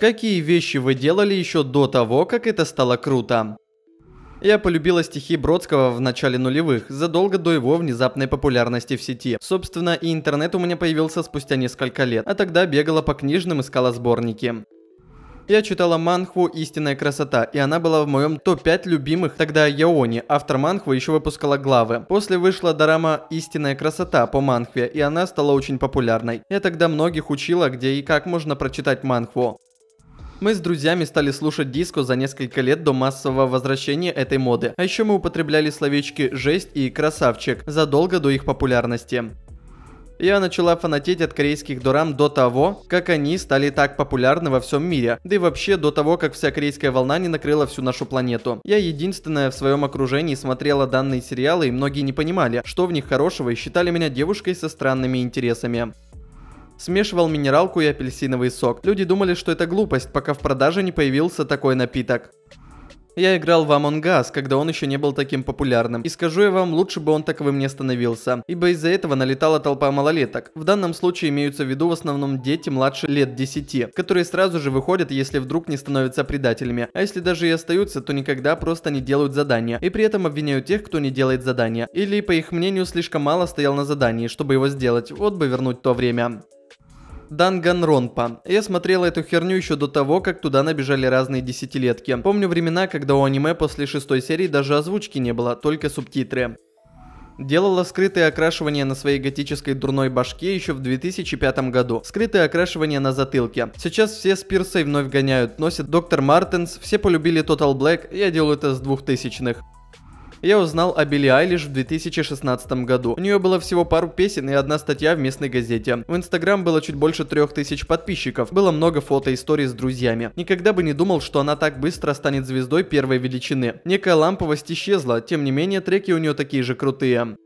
Какие вещи вы делали еще до того, как это стало круто? Я полюбила стихи Бродского в начале нулевых, задолго до его внезапной популярности в сети. Собственно, и интернет у меня появился спустя несколько лет, а тогда бегала по книжным, искала сборники. Я читала манхву «Истинная красота», и она была в моем топ-5 любимых тогда Яони. Автор манхвы еще выпускала главы. После вышла дорама «Истинная красота» по манхве, и она стала очень популярной. Я тогда многих учила, где и как можно прочитать манхву. Мы с друзьями стали слушать диско за несколько лет до массового возвращения этой моды. А еще мы употребляли словечки «жесть» и «красавчик» задолго до их популярности. Я начала фанатеть от корейских дорам до того, как они стали так популярны во всем мире, да и вообще до того, как вся корейская волна не накрыла всю нашу планету. Я единственная в своем окружении смотрела данные сериалы, и многие не понимали, что в них хорошего, и считали меня девушкой со странными интересами. Смешивал минералку и апельсиновый сок. Люди думали, что это глупость, пока в продаже не появился такой напиток. Я играл в Among Us, когда он еще не был таким популярным. И скажу я вам, лучше бы он таковым не становился. Ибо из-за этого налетала толпа малолеток. В данном случае имеются в виду в основном дети младше лет 10, которые сразу же выходят, если вдруг не становятся предателями. А если даже и остаются, то никогда просто не делают задания. И при этом обвиняют тех, кто не делает задания. Или, по их мнению, слишком мало стоял на задании, чтобы его сделать. Вот бы вернуть то время. Данганронпа. Я смотрела эту херню еще до того, как туда набежали разные десятилетки. Помню времена, когда у аниме после шестой серии даже озвучки не было, только субтитры. Делала скрытые окрашивания на своей готической дурной башке еще в 2005 году. Скрытые окрашивания на затылке. Сейчас все спирсы вновь гоняют, носят доктор Мартенс, все полюбили Total Black, я делаю это с двухтысячных. Я узнал о Билли Айлиш в 2016 году. У нее было всего пару песен и одна статья в местной газете. В Инстаграм было чуть больше трех тысяч подписчиков. Было много фото и историй с друзьями. Никогда бы не думал, что она так быстро станет звездой первой величины. Некая ламповость исчезла, тем не менее треки у нее такие же крутые.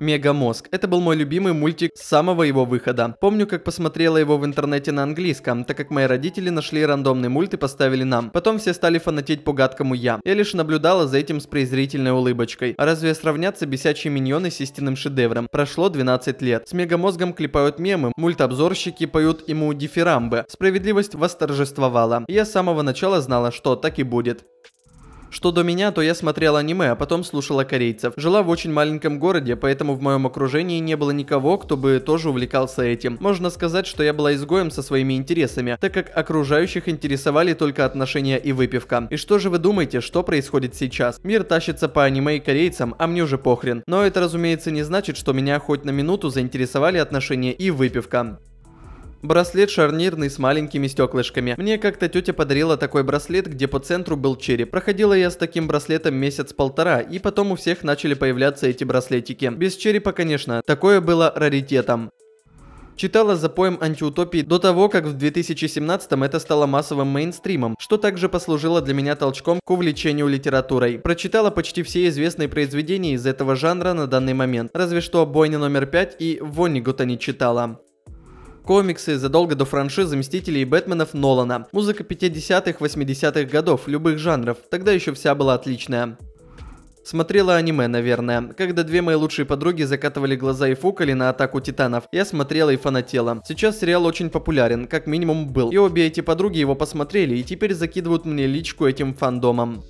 Мегамозг. Это был мой любимый мультик с самого его выхода. Помню, как посмотрела его в интернете на английском, так как мои родители нашли рандомный мульт и поставили нам. Потом все стали фанатеть по гадкому я. Я лишь наблюдала за этим с презрительной улыбочкой. А разве сравняться бесячие миньоны с истинным шедевром? Прошло 12 лет. С Мегамозгом клепают мемы, мультобзорщики поют ему дифирамбы. Справедливость восторжествовала. Я с самого начала знала, что так и будет. Что до меня, то я смотрел аниме, а потом слушала корейцев. Жила в очень маленьком городе, поэтому в моем окружении не было никого, кто бы тоже увлекался этим. Можно сказать, что я была изгоем со своими интересами, так как окружающих интересовали только отношения и выпивка. И что же вы думаете, что происходит сейчас? Мир тащится по аниме и корейцам, а мне уже похрен. Но это, разумеется, не значит, что меня хоть на минуту заинтересовали отношения и выпивка. Браслет шарнирный с маленькими стеклышками. Мне как-то тетя подарила такой браслет, где по центру был череп. Проходила я с таким браслетом месяц-полтора, и потом у всех начали появляться эти браслетики. Без черепа, конечно. Такое было раритетом читала за поем антиутопии до того, как в 2017-м это стало массовым мейнстримом, что также послужило для меня толчком к увлечению литературой. Прочитала почти все известные произведения из этого жанра на данный момент, разве что «Бойня номер 5» и «Воннигута» не читала комиксы задолго до франшизы «Мстителей» и «Бэтменов» Нолана. Музыка 50-х, 80-х годов, любых жанров. Тогда еще вся была отличная. Смотрела аниме, наверное. Когда две мои лучшие подруги закатывали глаза и фукали на атаку титанов, я смотрела и фанатела. Сейчас сериал очень популярен, как минимум был. И обе эти подруги его посмотрели и теперь закидывают мне личку этим фандомом.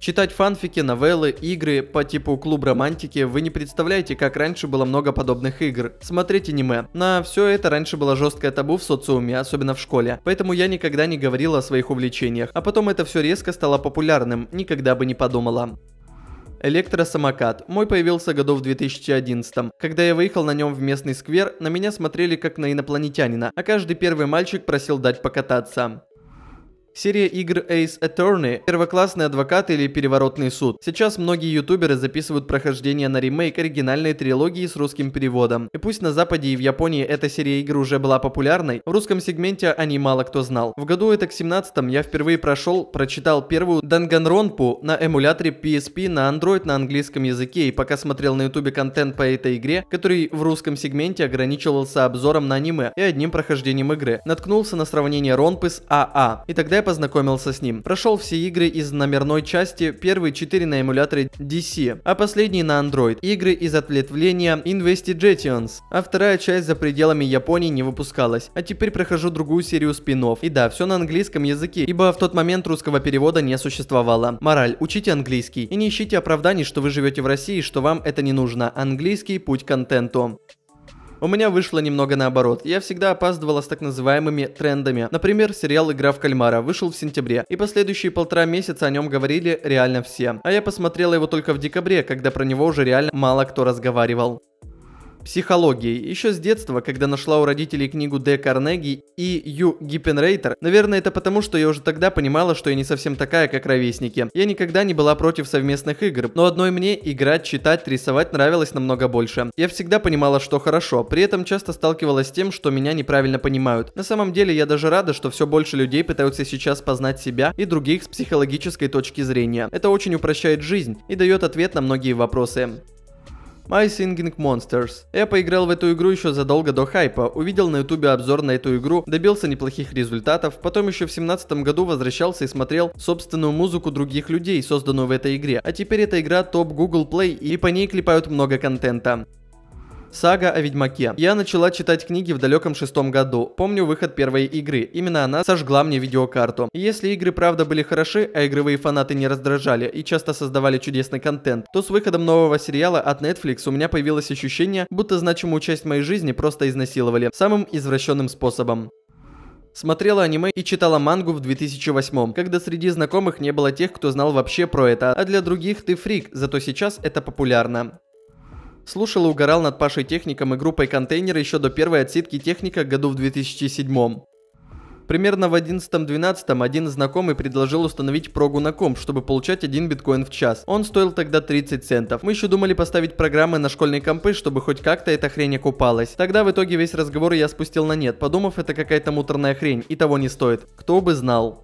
Читать фанфики, новеллы, игры по типу клуб романтики вы не представляете, как раньше было много подобных игр. Смотреть аниме. На все это раньше было жесткое табу в социуме, особенно в школе. Поэтому я никогда не говорил о своих увлечениях. А потом это все резко стало популярным, никогда бы не подумала. Электросамокат. Мой появился годов в 2011. Когда я выехал на нем в местный сквер, на меня смотрели как на инопланетянина, а каждый первый мальчик просил дать покататься. Серия игр Ace Attorney, первоклассный адвокат или переворотный суд. Сейчас многие ютуберы записывают прохождение на ремейк оригинальной трилогии с русским переводом. И пусть на Западе и в Японии эта серия игр уже была популярной, в русском сегменте о ней мало кто знал. В году это к 17 я впервые прошел, прочитал первую Данганронпу на эмуляторе PSP на Android на английском языке и пока смотрел на ютубе контент по этой игре, который в русском сегменте ограничивался обзором на аниме и одним прохождением игры. Наткнулся на сравнение Ронпы с АА. А. И тогда я познакомился с ним. Прошел все игры из номерной части, первые 4 на эмуляторе DC, а последние на Android. Игры из ответвления Investigations, а вторая часть за пределами Японии не выпускалась. А теперь прохожу другую серию спинов. И да, все на английском языке, ибо в тот момент русского перевода не существовало. Мораль, учите английский и не ищите оправданий, что вы живете в России, что вам это не нужно. Английский путь к контенту. У меня вышло немного наоборот. Я всегда опаздывала с так называемыми трендами. Например, сериал «Игра в кальмара» вышел в сентябре, и последующие полтора месяца о нем говорили реально все. А я посмотрела его только в декабре, когда про него уже реально мало кто разговаривал психологией. Еще с детства, когда нашла у родителей книгу Д. Карнеги и Ю Гиппенрейтер, наверное, это потому, что я уже тогда понимала, что я не совсем такая, как ровесники. Я никогда не была против совместных игр, но одной мне играть, читать, рисовать нравилось намного больше. Я всегда понимала, что хорошо, при этом часто сталкивалась с тем, что меня неправильно понимают. На самом деле, я даже рада, что все больше людей пытаются сейчас познать себя и других с психологической точки зрения. Это очень упрощает жизнь и дает ответ на многие вопросы. My Singing Monsters. Я поиграл в эту игру еще задолго до хайпа, увидел на ютубе обзор на эту игру, добился неплохих результатов, потом еще в семнадцатом году возвращался и смотрел собственную музыку других людей, созданную в этой игре. А теперь эта игра топ Google Play и по ней клепают много контента. Сага о Ведьмаке. Я начала читать книги в далеком шестом году. Помню выход первой игры. Именно она сожгла мне видеокарту. если игры правда были хороши, а игровые фанаты не раздражали и часто создавали чудесный контент, то с выходом нового сериала от Netflix у меня появилось ощущение, будто значимую часть моей жизни просто изнасиловали самым извращенным способом. Смотрела аниме и читала мангу в 2008, когда среди знакомых не было тех, кто знал вообще про это, а для других ты фрик, зато сейчас это популярно. Слушал и угорал над Пашей Техником и группой контейнера еще до первой отсидки Техника году в 2007. Примерно в 11-12 один знакомый предложил установить прогу на комп, чтобы получать 1 биткоин в час. Он стоил тогда 30 центов. Мы еще думали поставить программы на школьные компы, чтобы хоть как-то эта хрень окупалась. Тогда в итоге весь разговор я спустил на нет, подумав, это какая-то муторная хрень, и того не стоит. Кто бы знал.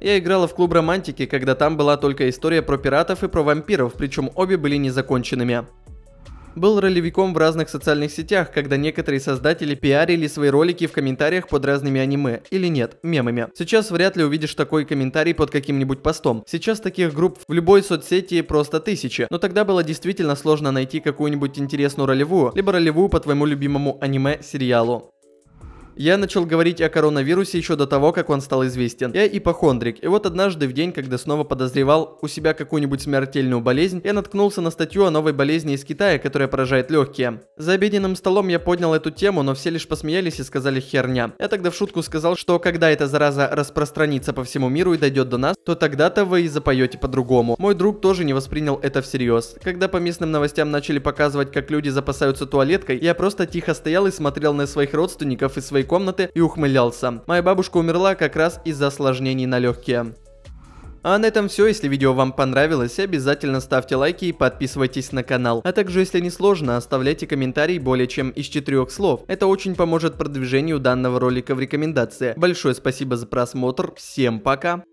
Я играла в клуб романтики, когда там была только история про пиратов и про вампиров, причем обе были незаконченными был ролевиком в разных социальных сетях, когда некоторые создатели пиарили свои ролики в комментариях под разными аниме, или нет, мемами. Сейчас вряд ли увидишь такой комментарий под каким-нибудь постом. Сейчас таких групп в любой соцсети просто тысячи, но тогда было действительно сложно найти какую-нибудь интересную ролевую, либо ролевую по твоему любимому аниме-сериалу. Я начал говорить о коронавирусе еще до того, как он стал известен. Я ипохондрик, и вот однажды в день, когда снова подозревал у себя какую-нибудь смертельную болезнь, я наткнулся на статью о новой болезни из Китая, которая поражает легкие. За обеденным столом я поднял эту тему, но все лишь посмеялись и сказали херня. Я тогда в шутку сказал, что когда эта зараза распространится по всему миру и дойдет до нас, то тогда-то вы и запоете по-другому. Мой друг тоже не воспринял это всерьез. Когда по местным новостям начали показывать, как люди запасаются туалеткой, я просто тихо стоял и смотрел на своих родственников и своих своей комнаты и ухмылялся. Моя бабушка умерла как раз из-за осложнений на легкие. А на этом все, если видео вам понравилось, обязательно ставьте лайки и подписывайтесь на канал. А также, если не сложно, оставляйте комментарий более чем из четырех слов. Это очень поможет продвижению данного ролика в рекомендации. Большое спасибо за просмотр, всем пока!